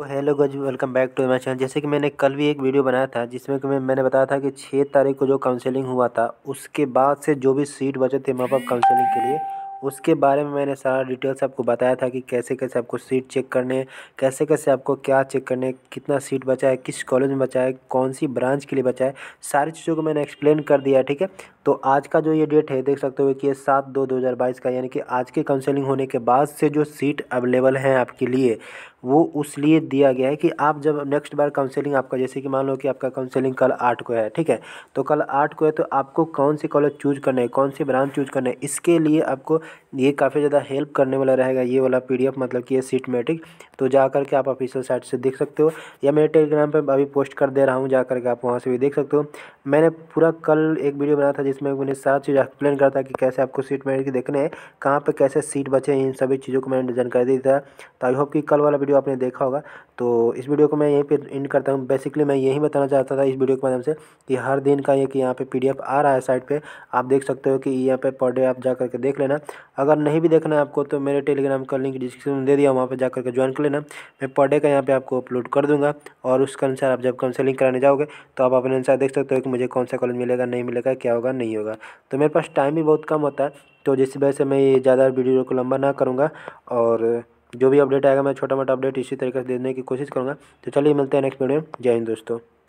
तो hello guys welcome back to my channel जैसे कि मैंने कल भी एक वीडियो बनाया था जिसमें कि मैं मैंने बताया था कि छः तारीख को जो काउंसलिंग हुआ था उसके बाद से जो भी सीट बचे थे माँ बाप काउंसलिंग के लिए उसके बारे में मैंने सारा डिटेल्स आपको बताया था कि कैसे कैसे आपको सीट चेक करने कैसे कैसे आपको क्या चेक करने कितना सीट बचा है किस कॉलेज में बचा है कौन सी ब्रांच के लिए बचा है सारी चीज़ों को मैंने एक्सप्लेन कर दिया है ठीक है तो आज का जो ये डेट है देख सकते हो कि ये सात दो दो हज़ार बाईस का यानी कि आज के काउंसलिंग होने के बाद से जो सीट अवेलेबल हैं आपके लिए वो उस लिए दिया गया है कि आप जब नेक्स्ट बार काउंसलिंग आपका जैसे कि मान लो कि आपका काउंसलिंग कल आठ को है ठीक है तो कल आठ को है तो आपको कौन से कॉलेज चूज करना है कौन सी ब्रांच चूज करना है इसके लिए आपको ये काफ़ी ज़्यादा हेल्प करने वाला रहेगा ये वाला पी मतलब कि ये सीटमेटिक तो जा करके आप ऑफिशियल साइट से देख सकते हो या मेरे टेलीग्राम पर अभी पोस्ट कर दे रहा हूँ जा करके आप वहाँ से भी देख सकते हो मैंने पूरा कल एक वीडियो बनाया था जिसमें मैंने सारा चीज़ एक्सप्लेन करा था कि कैसे आपको सीट मेटिक देखने हैं कहाँ पर कैसे सीट बचे इन सभी चीज़ों को मैंने जानकारी दी था तो आई होप कि कल वाला वीडियो आपने देखा होगा तो इस वीडियो को मैं यहीं पर इंड करता हूँ बेसिकली मैं यही बताना चाहता था इस वीडियो के माध्यम से कि हर दिन का ये कि यहाँ पे पीडीएफ आ रहा है साइट पे आप देख सकते हो कि यहाँ पे पर डे आप जा करके देख लेना अगर नहीं भी देखना है आपको तो मेरे टेलीग्राम का लिंक डिस्क्रिप्शन में दे दिया वहाँ पर जा करके ज्वाइन कर लेना मैं पर डे का यहाँ पर आपको अपलोड कर दूँगा और उसके अनुसार आप जब काउंसलिंग कराने जाओगे तो आप अपने अनुसार देख सकते हो कि मुझे कौन सा कॉलेज मिलेगा नहीं मिलेगा क्या होगा नहीं होगा तो मेरे पास टाइम भी बहुत कम होता है तो जिस वजह से मैं ये ज़्यादा वीडियो को लंबा ना करूँगा और जो भी अपडेट आएगा मैं छोटा मोटा अपडेट इसी तरीके से देने की कोशिश करूँगा तो चलिए मिलते हैं नेक्स्ट वीडियो में जय हिंद दोस्तों